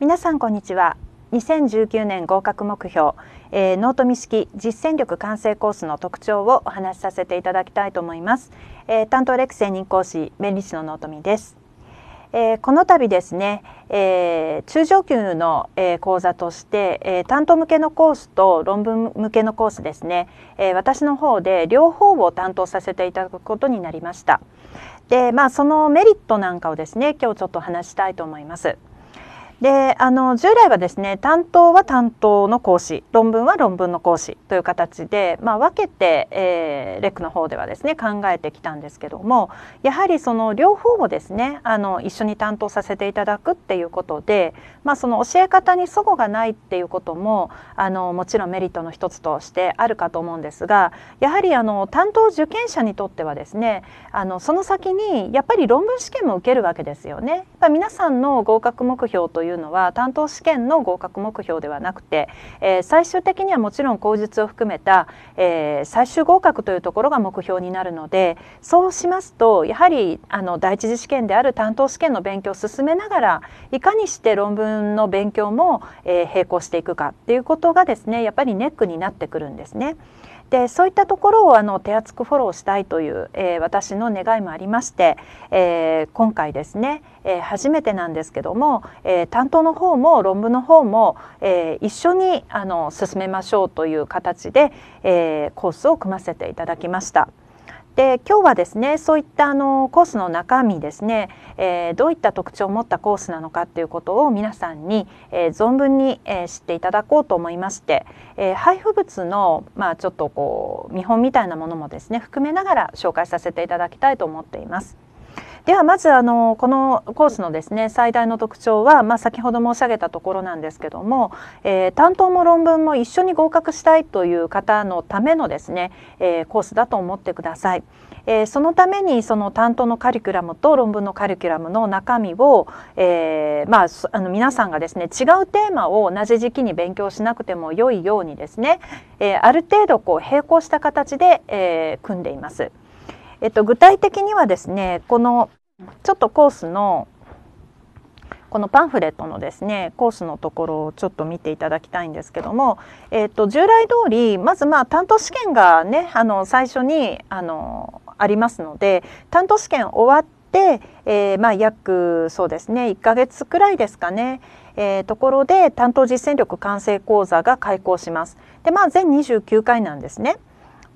皆さんこんにちは2019年合格目標、えー、ノートミ式実践力完成コースの特徴をお話しさせていただきたいと思います、えー、担当レクセン任講師弁理士のノートミですえー、この度ですね、えー、中上級の、えー、講座として、え担当向けのコースと論文向けのコースですね、え私の方で両方を担当させていただくことになりました。で、まあそのメリットなんかをですね、今日ちょっと話したいと思います。であの従来はですね担当は担当の講師論文は論文の講師という形で、まあ、分けて、えー、レックの方ではですね考えてきたんですけどもやはりその両方をですねあの一緒に担当させていただくっていうことで、まあ、その教え方に齟齬がないっていうこともあのもちろんメリットの一つとしてあるかと思うんですがやはりあの担当受験者にとってはですねあのその先にやっぱり論文試験も受けるわけですよね。皆さんの合格目標といういうのは担当試験の合格目標ではなくて、えー、最終的にはもちろん口述を含めた、えー、最終合格というところが目標になるのでそうしますとやはりあの第一次試験である担当試験の勉強を進めながらいかにして論文の勉強も、えー、並行していくかっていうことがですねやっぱりネックになってくるんですね。でそういったところをあの手厚くフォローしたいという、えー、私の願いもありまして、えー、今回ですね、えー、初めてなんですけども、え担当の方も論文の方も、え一緒にあの進めましょうという形で、えコースを組ませていただきました。で今日はですねそういったあのコースの中身ですね、えー、どういった特徴を持ったコースなのかっていうことを皆さんに、えー、存分に、えー、知っていただこうと思いまして、え配布物の、まあ、ちょっとこう見本みたいなものもですね含めながら紹介させていただきたいと思っています。ではまずあのこのコースのですね最大の特徴は、まあ、先ほど申し上げたところなんですけども、えー、担当も論文も一緒に合格したいという方のためのですね、えー、コースだと思ってください。えー、そのためにその担当のカリキュラムと論文のカリキュラムの中身を、えー、まあ、あの皆さんがですね違うテーマを同じ時期に勉強しなくても良いようにですね、えー、ある程度こう並行した形で、え組んでいます。えっと、具体的にはですねこのちょっとコースのこのパンフレットのですねコースのところをちょっと見ていただきたいんですけども、えっと、従来通りまずまあ担当試験がねあの最初にあのありますので担当試験終わって、えー、まあ約そうですね1ヶ月くらいですかね、えー、ところで担当実践力完成講座が開講します。でまあ全29回なんですね。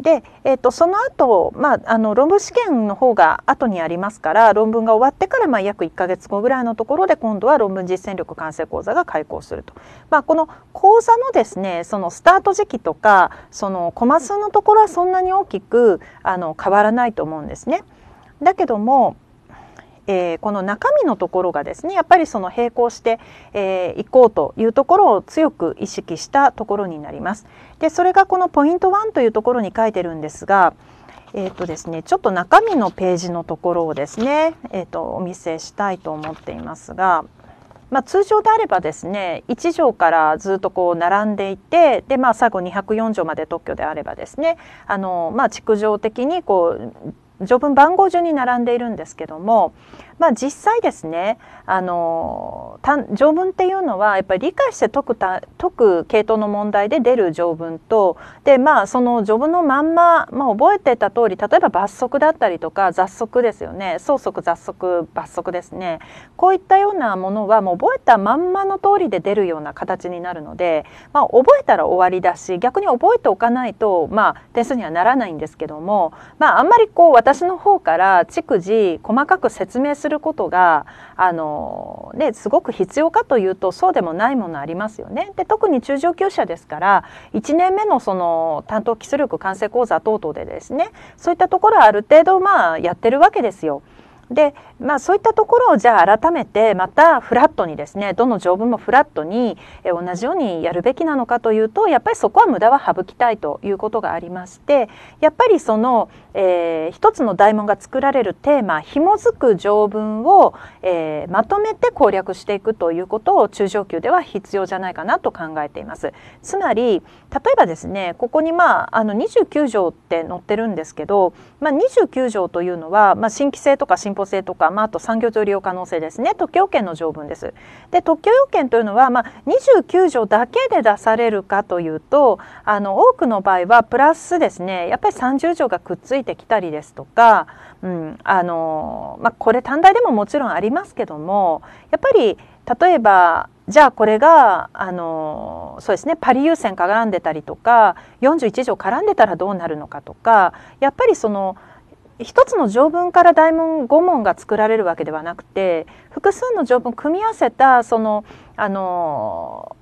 で、えーと、その後、まああの論文試験の方が後にありますから論文が終わってからまあ約1か月後ぐらいのところで今度は論文実践力完成講座が開講すると、まあ、この講座のですねそのスタート時期とかそのコマ数のところはそんなに大きくあの変わらないと思うんですね。だけどもえー、この中身のところがですねやっぱりその並行してい、えー、こうというところを強く意識したところになります。でそれがこのポイント1というところに書いてるんですが、えーとですね、ちょっと中身のページのところをですね、えーと、お見せしたいと思っていますが。まあ、通常であればですね1条からずっとこう並んでいてで、まあ、最後204条まで特許であればですねあの、まあ、築上的にこう序文番号順に並んでいるんですけどもまあ、実際ですねあの条文っていうのはやっぱり理解して解くた解く系統の問題で出る条文とで、まあ、その条文のまんま、まあ、覚えてた通り例えば罰則だったりとか雑則ですよね相則雑則罰則ですねこういったようなものはもう覚えたまんまの通りで出るような形になるので、まあ、覚えたら終わりだし逆に覚えておかないと、まあ、点数にはならないんですけども、まあ、あんまりこう私の方から逐次細かく説明するすることがあの、ね、すごく必要かというとそうでもないものありますよね。で特に中上級者ですから1年目のその担当基礎力完成講座等々でですねそういったところはある程度まあやってるわけですよ。で、まあ、そういったところをじゃあ改めてまたフラットにですねどの条文もフラットに同じようにやるべきなのかというとやっぱりそこは無駄は省きたいということがありましてやっぱりその、えー、一つの大門が作られるテーマ紐づく条文を、えー、まとめて攻略していくということを中上級では必要じゃないかなと考えています。つまり例えばですねここにまああの29条って載ってるんですけど、まあ、29条というのは、まあ、新規性とか進歩性とか、まあ、あと産業上利用可能性ですね特許要件の条文です。で特許要件というのは、まあ、29条だけで出されるかというとあの多くの場合はプラスですねやっぱり30条がくっついてきたりですとか、うんあのまあ、これ短大でももちろんありますけどもやっぱり例えばじゃあこれがあのそうですねパリ優先絡んでたりとか41条絡んでたらどうなるのかとかやっぱりその一つの条文から大問5問が作られるわけではなくて複数の条文組み合わせたそのあの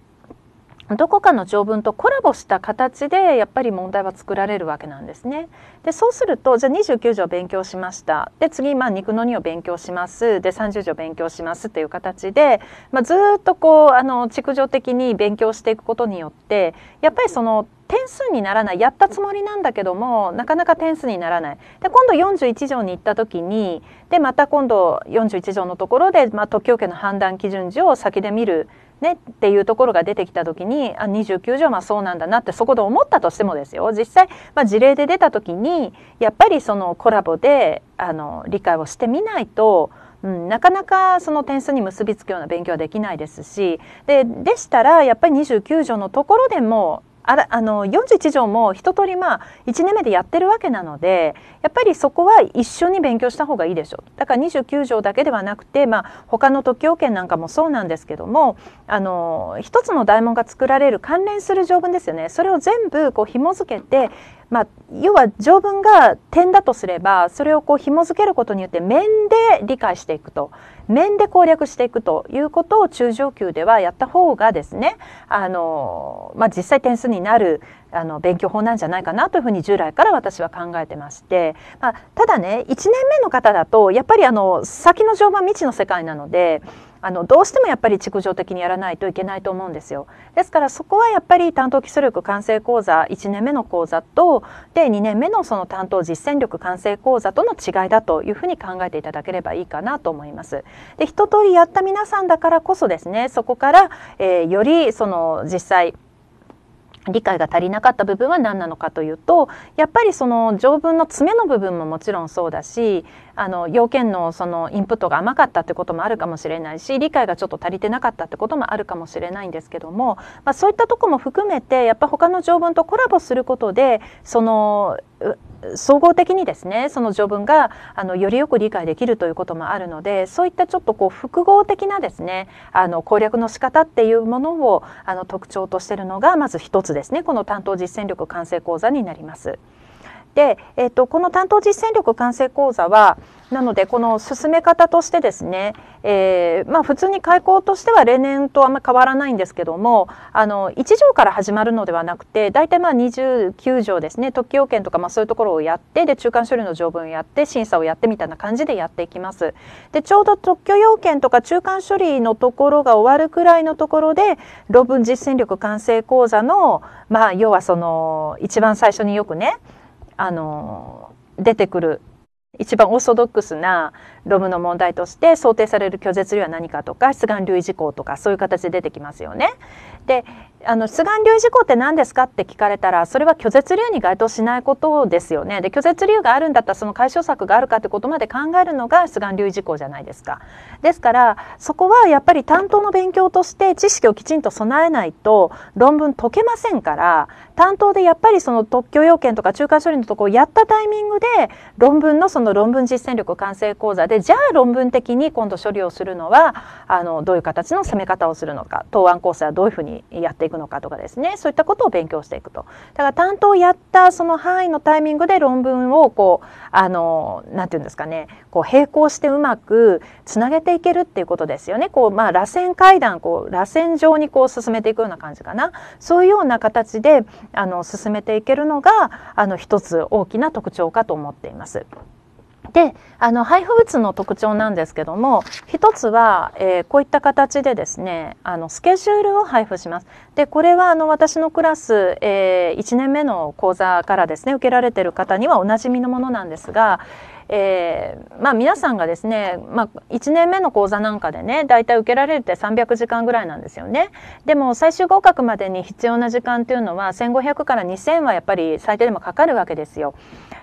どこかの条文とコラボした形でやっぱり問題は作られるわけなんですね。でそうするとじゃあ29条勉強しましたで次、まあ、肉の2を勉強しますで30条勉強しますっていう形で、まあ、ずっとこうあの築城的に勉強していくことによってやっぱりその点数にならないやったつもりなんだけどもなかなか点数にならないで今度41条に行った時にでまた今度41条のところで、まあ、特許権の判断基準値を先で見るねっていうところが出てきた時にあ29条まあそうなんだなってそこで思ったとしてもですよ実際、まあ、事例で出た時にやっぱりそのコラボであの理解をしてみないとうん、なかなかその点数に結びつくような勉強はできないですしででしたらやっぱり29条のところでもあらあの41条も一通りまあ1年目でやってるわけなのでやっぱりそこは一緒に勉強した方がいいでしょうだから29条だけではなくて、まあ、他の特許権なんかもそうなんですけどもあの一つの大門が作られる関連する条文ですよねそれを全部こう紐付けてまあ、要は条文が点だとすればそれをこう紐付けることによって面で理解していくと面で攻略していくということを中上級ではやった方がですねあの、まあ、実際点数になるあの勉強法なんじゃないかなというふうに従来から私は考えてまして、まあ、ただね1年目の方だとやっぱりあの先の序盤未知の世界なのであのどうしてもやっぱり築条的にやらないといけないと思うんですよ。ですからそこはやっぱり担当基礎力完成講座1年目の講座とで2年目のその担当実践力完成講座との違いだというふうに考えていただければいいかなと思います。で一通りやった皆さんだからこそですねそこから、えー、よりその実際理解が足りなかった部分は何なのかというとやっぱりその条文の詰めの部分ももちろんそうだしあの要件のそのインプットが甘かったってこともあるかもしれないし理解がちょっと足りてなかったってこともあるかもしれないんですけども、まあ、そういったとこも含めてやっぱ他の条文とコラボすることでその総合的にですねその条文があのよりよく理解できるということもあるのでそういったちょっとこう複合的なですねあの攻略の仕方っていうものをあの特徴としてるのがまず一つですねこの担当実践力完成講座になります。で、えーと、この担当実践力完成講座はなのでこの進め方としてですね、えー、まあ、普通に開講としては例年とあんまり変わらないんですけどもあの1条から始まるのではなくて大体まあ29条ですね特許要件とかまあそういうところをやってで中間処理の条文をやって審査をやってみたいな感じでやっていきます。でちょうど特許要件とか中間処理のところが終わるくらいのところで論文実践力完成講座の、まあ、要はその一番最初によくねあの出てくる一番オーソドックスなロムの問題として想定される拒絶理は何かとか出願留意事項とかそういう形で出てきますよね。であの出願流事項って何ですかって聞かれたらそれは拒絶流に該当しないことですよねで拒絶流があるんだったらその解消策があるかってことまで考えるのが出願流事項じゃないですかですからそこはやっぱり担当の勉強として知識をきちんと備えないと論文解けませんから担当でやっぱりその特許要件とか中間処理のとこをやったタイミングで論文のその論文実践力完成講座でじゃあ論文的に今度処理をするのはあのどういう形の攻め方をするのか答案構成はどういうふうにやっていくくのかとかですねそういったことを勉強していくと。だから担当やったその範囲のタイミングで論文をこうあのなて言うんですかねこう並行してうまくつなげていけるっていうことですよね。こうまあ螺旋階段こう螺旋状にこう進めていくような感じかなそういうような形であの進めていけるのがあの一つ大きな特徴かと思っています。であの配布物の特徴なんですけども一つは、えー、こういった形でですねあのスケジュールを配布します。でこれはあの私のクラス、えー、1年目の講座からですね受けられてる方にはおなじみのものなんですが、えーまあ、皆さんがですね、まあ、1年目の講座なんかでね大体受けられるって300時間ぐらいなんですよねでも最終合格までに必要な時間というのは1500から2000はやっぱり最低でもかかるわけですよ。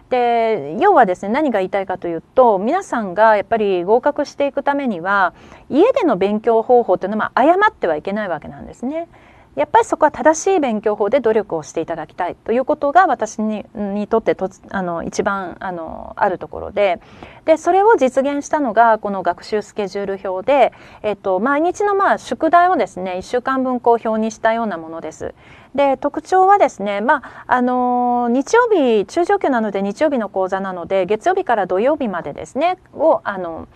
で要はですね何が言いたいかというと皆さんがやっぱり合格していくためには家での勉強方法というのは誤ってはいけないわけなんですね。やっぱりそこは正しい勉強法で努力をしていただきたいということが私ににとってとあの一番あのあるところででそれを実現したのがこの学習スケジュール表で、えっと、毎日のまあ宿題をですね1週間分こう表にしたようなものです。で特徴はですね、まあ、あの日曜日中上級なので日曜日の講座なので月曜日から土曜日までですねをあの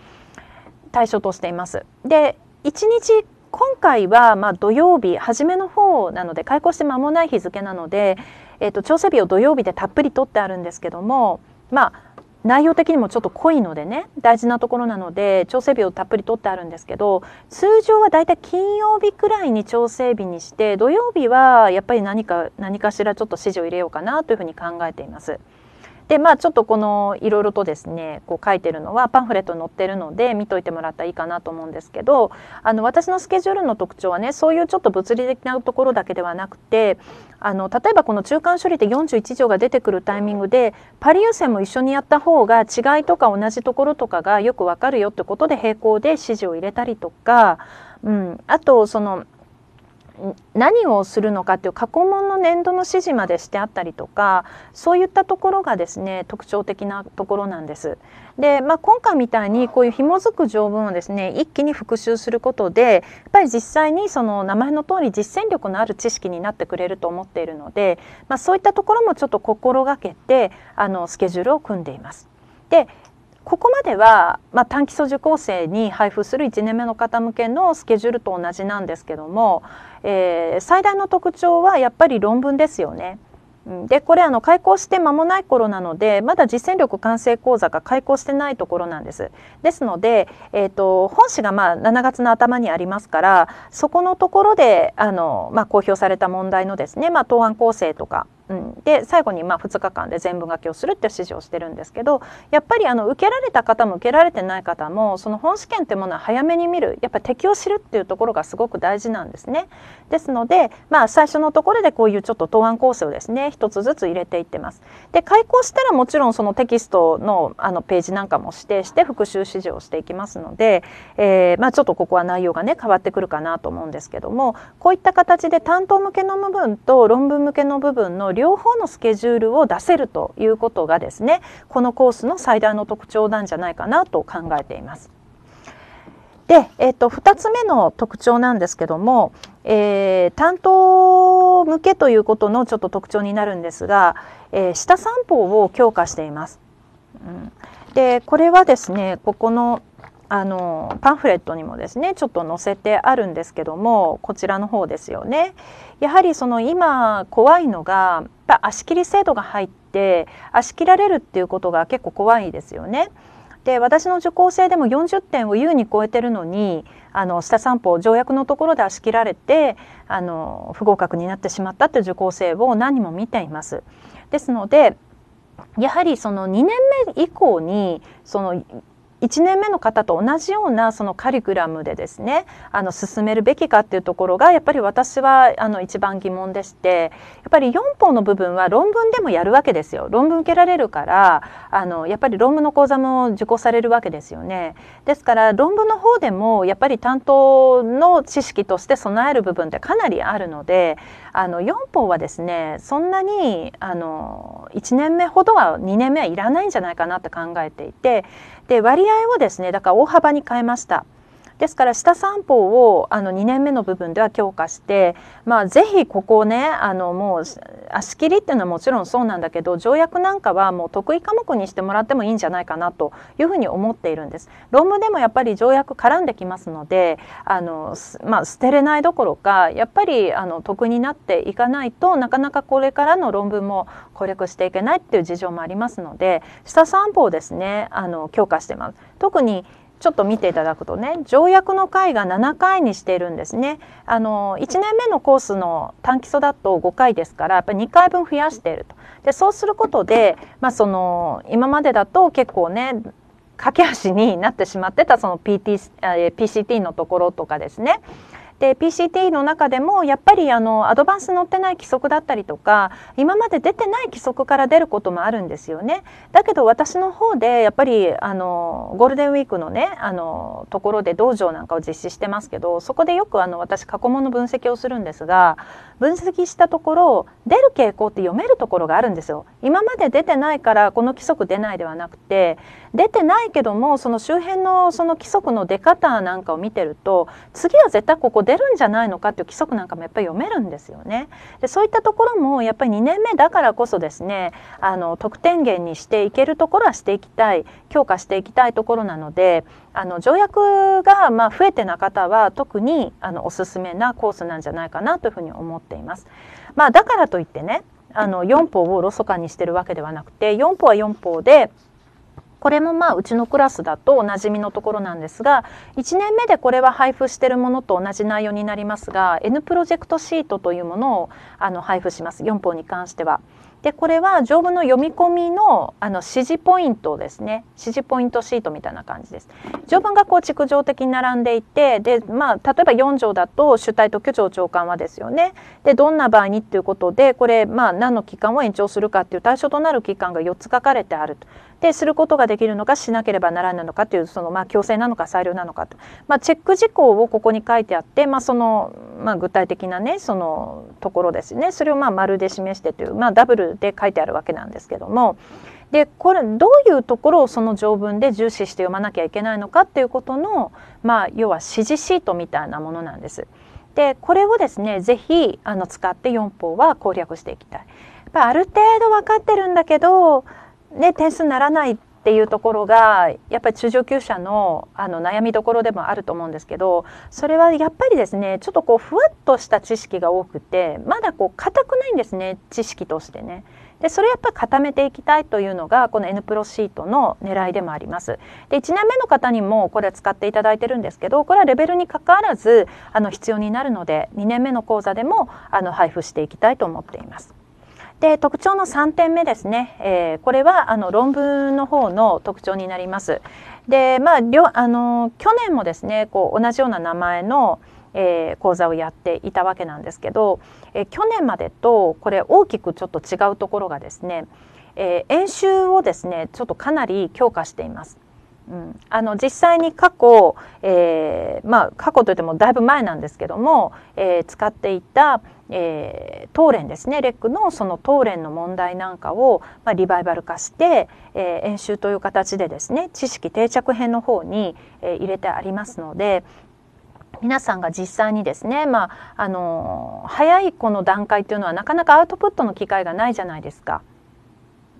対象としています。で1日今回はま土曜日初めの方なので開校して間もない日付なので、えー、と調整日を土曜日でたっぷりとってあるんですけどもまあ内容的にもちょっと濃いのでね大事なところなので調整日をたっぷりとってあるんですけど通常はだいたい金曜日くらいに調整日にして土曜日はやっぱり何か何かしらちょっと指示を入れようかなというふうに考えています。でまあちょっとこのいろいろとですねこう書いてるのはパンフレットに載ってるので見といてもらったらいいかなと思うんですけどあの私のスケジュールの特徴はねそういうちょっと物理的なところだけではなくてあの例えばこの中間処理で41条が出てくるタイミングでパリ優先も一緒にやった方が違いとか同じところとかがよくわかるよってことで並行で指示を入れたりとか、うん、あとその何をするのかっていう過去問の年度の指示までしてあったりとかそういったところがですね特徴的なところなんです。で、まあ、今回みたいにこういう紐づく条文をですね一気に復習することでやっぱり実際にその名前の通り実践力のある知識になってくれると思っているので、まあ、そういったところもちょっと心がけてあのスケジュールを組んでいます。でここまでは、まあ、短期素受講生に配布する1年目の方向けのスケジュールと同じなんですけども、えー、最大の特徴はやっぱり論文ですよね。でこれあの開講して間もない頃なのでまだ実践力完成講座が開講してないところなんです。ですので、えーと、と本誌がまあ7月の頭にありますからそこのところであの、まあ、公表された問題のですね、まあ、答案構成とかうん、で最後にまあ2日間で全部書きをするっていう指示をしてるんですけどやっぱりあの受けられた方も受けられてない方もその本試験ってものは早めに見るやっぱ敵を知るっていうところがすごく大事なんですね。ですので、まあ、最初のところでこういうちょっと答案構成をですね一つずつ入れていってます。で開講したらもちろんそのテキストのあのページなんかも指定して復習指示をしていきますので、えー、まあ、ちょっとここは内容がね変わってくるかなと思うんですけどもこういった形で担当向けの部分と論文向けの部分の両方のスケジュールを出せるということがですねこのコースの最大の特徴なんじゃないかなと考えています。で、えー、と2つ目の特徴なんですけども、えー、担当向けということのちょっと特徴になるんですが、えー、下散歩を強化しています。うん、でこれはですねここのあのパンフレットにもですねちょっと載せてあるんですけどもこちらの方ですよね。やはりその今怖いのがやっぱ足切り制度が入って足切られるっていうことが結構怖いですよね。で私の受講生でも40点を優に超えてるのにあの下三歩条約のところで足切られてあの不合格になってしまったっていう受講生を何人も見ています。ですのでやはりその2年目以降にその1年目の方と同じようなそのカリグラムでですねあの進めるべきかっていうところがやっぱり私はあの一番疑問でしてやっぱり4法の部分は論文でもやるわけですよ論文受けられるからあのやっぱり論文の講座も受講されるわけですよね。ですから論文の方でもやっぱり担当の知識として備える部分ってかなりあるのであの4本はですねそんなにあの1年目ほどは2年目はいらないんじゃないかなと考えていてで割合をですねだから大幅に変えました。ですから下三方をあの2年目の部分では強化して、まあ、ぜひここをねあのもう足切りっていうのはもちろんそうなんだけど条約なんかはもう得意科目にしてもらってもいいんじゃないかなというふうに思っているんです。論文でもやっぱり条約絡んできますのであの、まあ、捨てれないどころかやっぱりあの得になっていかないとなかなかこれからの論文も攻略していけないっていう事情もありますので下三方ですねあの強化してます。特にちょっと見ていただくとね条約の回が7回にしているんですねあの1年目のコースの短期礎だと5回ですからやっぱり2回分増やしているとでそうすることで、まあ、その今までだと結構ね駆け足になってしまってたその PT PCT のところとかですね PCT の中でもやっぱりあのアドバンス載ってない規則だったりとか今まで出てない規則から出ることもあるんですよね。だけど私の方でやっぱりあのゴールデンウィークのねあのところで道場なんかを実施してますけどそこでよくあの私過去問の分析をするんですが分析したところ出る傾向って読めるところがあるんですよ。今まで出てないからこの規則出ないではなくて出てないけどもその周辺のその規則の出方なんかを見てると次は絶対ここ出るんじゃないのかっていう規則なんかもやっぱり読めるんですよね。でそういったところもやっぱり2年目だからこそですねあの得点源にしていけるところはしていきたい強化していきたいところなのであの条約がま増えてな方は特にあのおすすめなコースなんじゃないかなというふうに思っています。まあ、だからといってねあの4法をおろそかにしてるわけではなくて4法は4法でこれもまあうちのクラスだとおなじみのところなんですが1年目でこれは配布しているものと同じ内容になりますが N プロジェクトシートというものをあの配布します4本に関しては。でこれは条文の読み込みのあの指示ポイントですね指示ポイントシートみたいな感じです。条文がこう築上的に並んでいてで、まあ、例えば4条だと主体特許庁長官はですよねでどんな場合にっていうことでこれ、まあ、何の期間を延長するかっていう対象となる期間が4つ書かれてあると。ですることができるのかしなければならないのかというそのまあ強制なのか裁量なのかと、まあ、チェック事項をここに書いてあって、まあ、そのまあ具体的なねそのところですねそれをまあ丸で示してという、まあ、ダブルで書いてあるわけなんですけども。でこれどういうところをその条文で重視して読まなきゃいけないのかっていうことの、まあ、要は指示シートみたいなものなんです。でこれをですね是非あの使って4法は攻略していきたい。やっぱある程度分かってるんだけどね、点数にならないっていうところがやっぱり中上級者のあの悩みどころでもあると思うんですけどそれはやっぱりですねちょっとこうふわっとした知識が多くてまだこう固くないんですね知識としてね。でそれやっぱり固めていきたいというのがこの N プロシートの狙いでもあります。で1年目の方にもこれ使っていただいてるんですけどこれはレベルにかかわらずあの必要になるので2年目の講座でもあの配布していきたいと思っています。で特徴の3点目ですね、えー、これはあの論文の方の特徴になります。でまあ、あの去年もですねこう同じような名前の、えー、講座をやっていたわけなんですけど、えー、去年までとこれ大きくちょっと違うところがですね、え演習をですねちょっとかなり強化しています。うん、あの実際に過去、えー、まあ、過去といってもだいぶ前なんですけども、えー、使っていた、えー、レンですねレックのそのトーレンの問題なんかを、まあ、リバイバル化して、え演習という形でですね知識定着編の方に、え入れてありますので皆さんが実際にですね、まあ、あの早いこの段階というのはなかなかアウトプットの機会がないじゃないですか。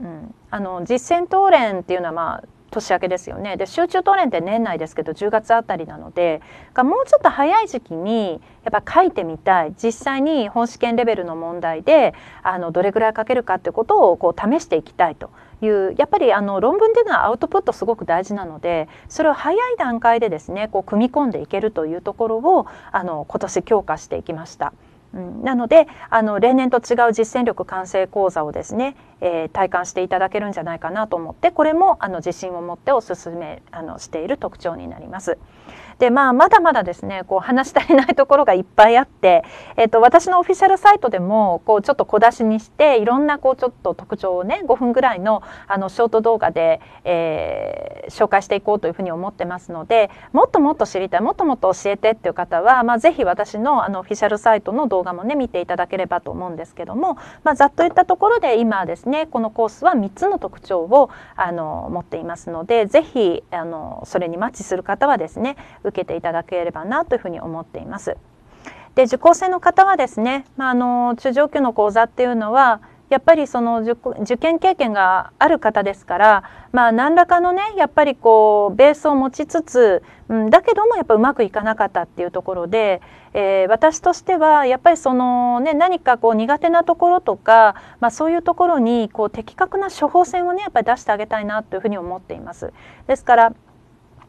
うん、あの実践レンっていうのは、まあ、年明けですよねで集中トレンって年内ですけど10月あたりなのでもうちょっと早い時期にやっぱ書いてみたい実際に本試験レベルの問題であのどれぐらい書けるかってことをこう試していきたいというやっぱりあの論文っていうのはアウトプットすごく大事なのでそれを早い段階でですねこう組み込んでいけるというところをあの今年強化していきました。うん、なのであの例年と違う実践力完成講座をですね、えー、体感していただけるんじゃないかなと思ってこれもあの自信を持っておすすめあのしている特徴になります。で、まあ、まだまだですね、こう、話し足りないところがいっぱいあって、えっ、と、私のオフィシャルサイトでも、こう、ちょっと小出しにして、いろんな、こう、ちょっと特徴をね、5分ぐらいの、あの、ショート動画で、えー、紹介していこうというふうに思ってますので、もっともっと知りたい、もっともっと教えてっていう方は、まあ、ぜひ私の、あの、オフィシャルサイトの動画もね、見ていただければと思うんですけども、まあ、ざっといったところで、今ですね、このコースは3つの特徴を、あの、持っていますので、ぜひ、あの、それにマッチする方はですね、受けていただければなというふうに思っています。で受講生の方はですね、まあ、あの中上級の講座っていうのはやっぱりその受験経験がある方ですから、まあ、何らかのねやっぱりこうベースを持ちつつ、うん、だけどもやっぱうまくいかなかったっていうところで、えー、私としてはやっぱりその、ね、何かこう苦手なところとか、まあ、そういうところにこう的確な処方箋をねやっぱり出してあげたいなというふうに思っています。ですから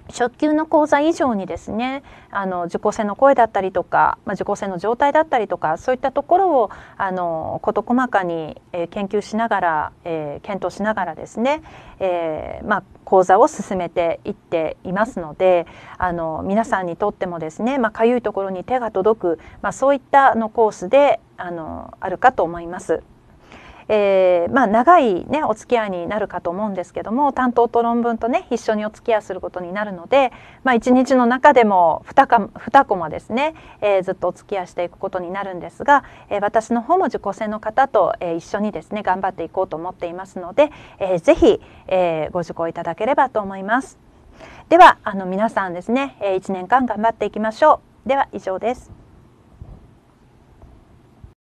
初級の講座以上にですねあの受講生の声だったりとか、まあ、受講生の状態だったりとかそういったところをあの事細かに、え研究しながら、えー、検討しながらですね、えーまあ、講座を進めていっていますのであの皆さんにとってもですねかゆ、まあ、いところに手が届く、まあ、そういったのコースであのあるかと思います。えー、まあ、長い、ね、お付き合いになるかと思うんですけども担当と論文とね一緒にお付き合いすることになるので、まあ、日の中でも 2, か2コマですね、えー、ずっとお付き合いしていくことになるんですが、えー、私の方も受講生の方と、え一緒にですね頑張っていこうと思っていますので、えー、ぜひ、えご受講いただければと思います。ではあの皆さんですね、え1年間頑張っていきましょう。では以上です。